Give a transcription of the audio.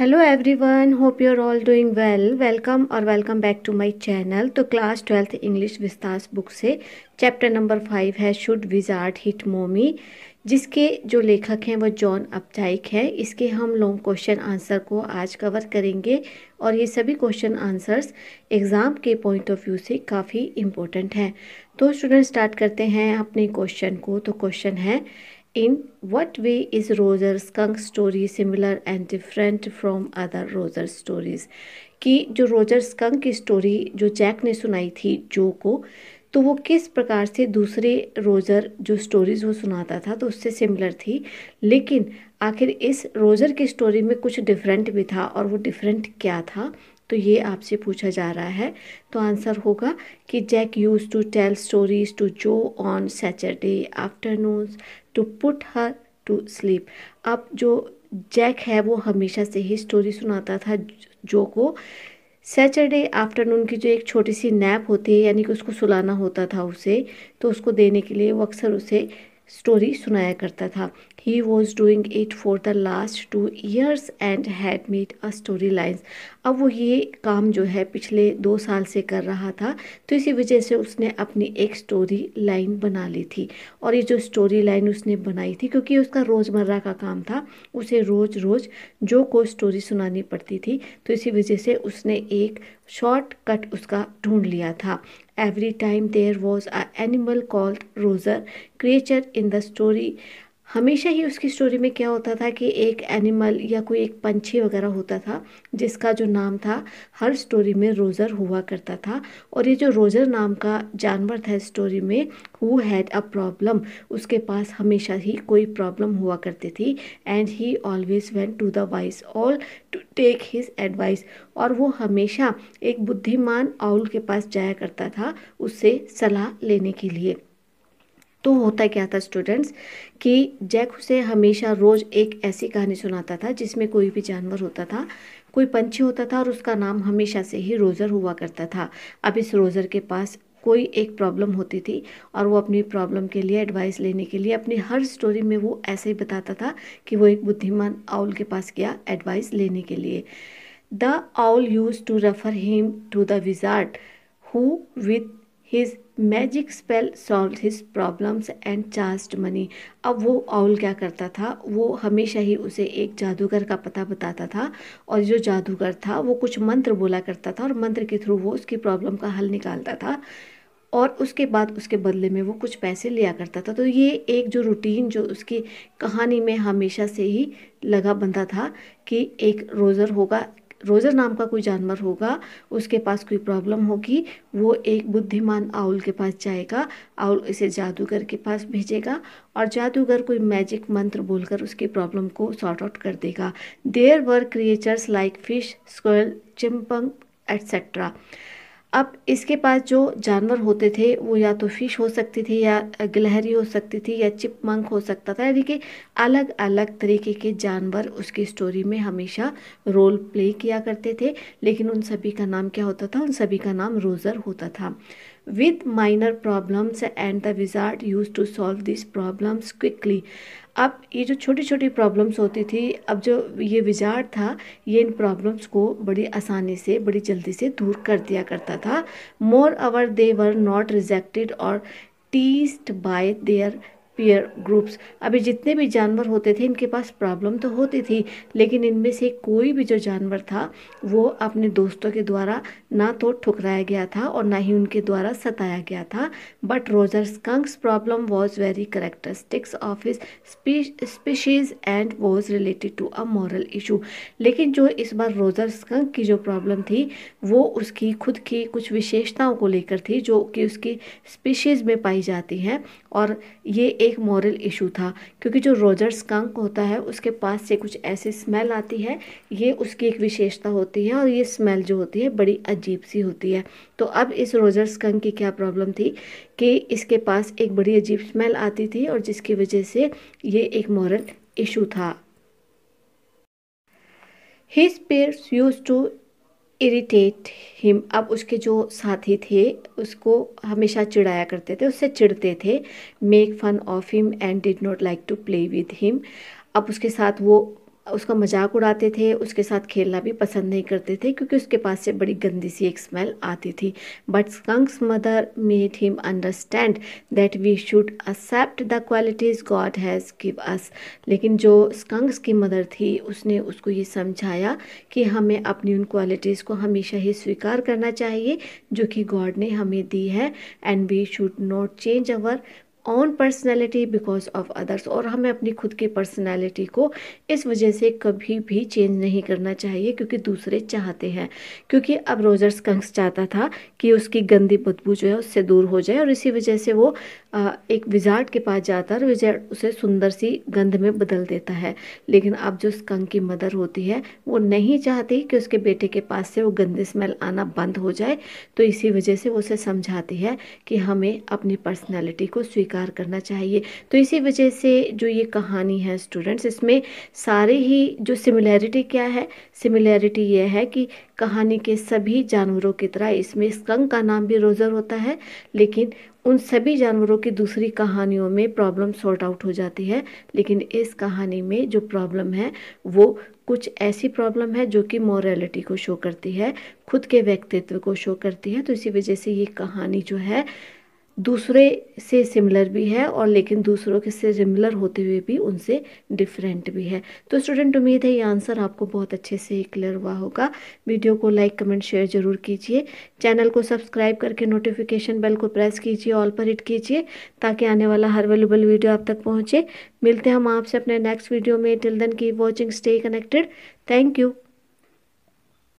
Hello everyone hope you are all doing well welcome और welcome back to my channel तो class twelfth English Vistas book से chapter number five है should wizard hit mommy जिसके जो लेखक हैं वो जॉन अपटाइक है इसके हम लॉन्ग क्वेश्चन आंसर को आज कवर करेंगे और ये सभी क्वेश्चन आंसर्स एग्ज़ाम के पॉइंट ऑफ व्यू से काफ़ी इम्पोर्टेंट हैं तो स्टूडेंट स्टार्ट करते हैं अपने क्वेश्चन को तो क्वेश्चन है In what way is Roger Skunk story similar and different from other Roger stories? कि जो रोजर स्कंक की स्टोरी जो जैक ने सुनाई थी जो को तो वो किस प्रकार से दूसरे रोजर जो स्टोरीज वो सुनाता था तो उससे सिमिलर थी लेकिन आखिर इस रोजर की स्टोरी में कुछ डिफरेंट भी था और वो डिफरेंट क्या था तो ये आपसे पूछा जा रहा है तो आंसर होगा कि Jack use to tell stories to Jo on Saturday afternoon to put her to sleep अब जो जैक है वो हमेशा से ही स्टोरी सुनाता था जो को सैटरडे आफ्टरनून की जो एक छोटी सी नैप होती है यानी कि उसको सुलाना होता था उसे तो उसको देने के लिए वो अक्सर उसे स्टोरी सुनाया करता था He was doing it for the last two years and had made a story lines. अब वो ये काम जो है पिछले दो साल से कर रहा था तो इसी वजह से उसने अपनी एक स्टोरी लाइन बना ली थी और ये जो स्टोरी लाइन उसने बनाई थी क्योंकि उसका रोज़मर्रा का काम था उसे रोज़ रोज़ जो को स्टोरी सुनानी पड़ती थी तो इसी वजह से उसने एक शॉर्ट कट उसका ढूंढ लिया था every time there was a animal called Roger creature in the story हमेशा ही उसकी स्टोरी में क्या होता था कि एक एनिमल या कोई एक पंछी वगैरह होता था जिसका जो नाम था हर स्टोरी में रोज़र हुआ करता था और ये जो रोज़र नाम का जानवर था स्टोरी में हु हैड अ प्रॉब्लम उसके पास हमेशा ही कोई प्रॉब्लम हुआ करती थी and he always went to the wise owl to take his advice और वो हमेशा एक बुद्धिमान आउल के पास जाया करता था उससे सलाह लेने के लिए तो होता क्या था स्टूडेंट्स कि जैक उसे हमेशा रोज़ एक ऐसी कहानी सुनाता था जिसमें कोई भी जानवर होता था कोई पंछी होता था और उसका नाम हमेशा से ही रोज़र हुआ करता था अब इस रोज़र के पास कोई एक प्रॉब्लम होती थी और वो अपनी प्रॉब्लम के लिए एडवाइस लेने के लिए अपनी हर स्टोरी में वो ऐसे ही बताता था कि वो एक बुद्धिमान आउल के पास गया एडवाइस लेने के लिए the owl use to refer him to the wizard who with his magic spell solve his problems and charged money अब वो आउल क्या करता था वो हमेशा ही उसे एक जादूगर का पता बताता था और जो जादूगर था वो कुछ मंत्र बोला करता था और मंत्र के थ्रू वो उसकी प्रॉब्लम का हल निकालता था और उसके बाद उसके बदले में वो कुछ पैसे लिया करता था तो ये एक जो रूटीन जो उसकी कहानी में हमेशा से ही लगा बंधा था कि एक रोज़र होगा रोज़र नाम का कोई जानवर होगा उसके पास कोई प्रॉब्लम होगी वो एक बुद्धिमान आउल के पास जाएगा आउल इसे जादूगर के पास भेजेगा और जादूगर कोई मैजिक मंत्र बोलकर उसकी प्रॉब्लम को सॉर्ट आउट कर देगा there were creatures like fish squirrel chipmunk etcetera अब इसके पास जो जानवर होते थे वो या तो फिश हो सकती थी या गिलहरी हो सकती थी या चिपमंक हो सकता था यानी कि अलग अलग तरीके के जानवर उसकी स्टोरी में हमेशा रोल प्ले किया करते थे लेकिन उन सभी का नाम क्या होता था उन सभी का नाम रोज़र होता था with minor problems and the wizard used to solve these problems quickly अब ये जो छोटी छोटी प्रॉब्लम्स होती थी अब जो ये विजार था ये इन प्रॉब्लम्स को बड़ी आसानी से बड़ी जल्दी से दूर कर दिया करता था मोर अवर दे वर नॉट रिजेक्टेड और teased by their peer groups अभी जितने भी जानवर होते थे इनके पास प्रॉब्लम तो होती थी लेकिन इनमें से कोई भी जो जानवर था वो अपने दोस्तों के द्वारा ना तो ठुकराया गया था और ना ही उनके द्वारा सताया गया था but Roger skunk's problem was very characteristics of his species and was related to a moral issue लेकिन जो इस बार रोजर स्कंक की जो प्रॉब्लम थी वो उसकी खुद की कुछ विशेषताओं को लेकर थी जो कि उसकी स्पीशीज़ में पाई जाती हैं और ये एक मॉरल इशू था क्योंकि जो रोजर्स कंक होता है उसके पास से कुछ ऐसी स्मेल आती है ये उसकी एक विशेषता होती है और ये स्मेल जो होती है बड़ी अजीब सी होती है तो अब इस रोजर्स कंक की क्या प्रॉब्लम थी कि इसके पास एक बड़ी अजीब स्मेल आती थी और जिसकी वजह से ये एक मॉरल इशू था his peers use to irritate him अब उसके जो साथी थे उसको हमेशा चिढ़ाया करते थे उससे चिढ़ते थे make fun of him and did not like to play with him अब उसके साथ वो उसका मजाक उड़ाते थे उसके साथ खेलना भी पसंद नहीं करते थे क्योंकि उसके पास से बड़ी गंदी सी एक स्मेल आती थी but skunk's mother made him understand that we should accept the qualities God has give us लेकिन जो स्कंक्स की मदर थी उसने उसको ये समझाया कि हमें अपनी उन क्वालिटीज़ को हमेशा ही स्वीकार करना चाहिए जो कि गॉड ने हमें दी है and we should not change our own personality because of others और हमें अपनी खुद की पर्सनैलिटी को इस वजह से कभी भी चेंज नहीं करना चाहिए क्योंकि दूसरे चाहते हैं क्योंकि अब रोजर्स कंक्स चाहता था कि उसकी गंदी बदबू जो है उससे दूर हो जाए और इसी वजह से वो एक विजार्ट के पास जाता है और विजार्ट उसे सुंदर सी गंध में बदल देता है लेकिन अब जो स्कंक की मदर होती है वो नहीं चाहती कि उसके बेटे के पास से वो गंदी स्मेल आना बंद हो जाए तो इसी वजह से वो उसे समझाती है कि हमें अपनी पर्सनैलिटी को स्वीकार स्वीकार करना चाहिए तो इसी वजह से जो ये कहानी है स्टूडेंट्स इसमें सारे ही जो सिमिलैरिटी क्या है सिमिलैरिटी यह है कि कहानी के सभी जानवरों की तरह इसमें स्कंक का नाम भी रोजर होता है लेकिन उन सभी जानवरों की दूसरी कहानियों में प्रॉब्लम सॉर्ट आउट हो जाती है लेकिन इस कहानी में जो प्रॉब्लम है वो कुछ ऐसी प्रॉब्लम है जो कि मॉरेलिटी को शो करती है खुद के व्यक्तित्व को शो करती है तो इसी वजह से ये कहानी जो है दूसरे से सिमिलर भी है और लेकिन दूसरों के से सिमिलर होते हुए भी उनसे डिफरेंट भी है तो स्टूडेंट उम्मीद है ये आंसर आपको बहुत अच्छे से क्लियर हुआ होगा वीडियो को लाइक कमेंट शेयर जरूर कीजिए चैनल को सब्सक्राइब करके नोटिफिकेशन बेल को प्रेस कीजिए ऑल पर हिट कीजिए ताकि आने वाला हर वेलेबल वीडियो आप तक पहुँचे मिलते हैं हम आपसे अपने नेक्स्ट वीडियो में till then keep watching stay connected thank you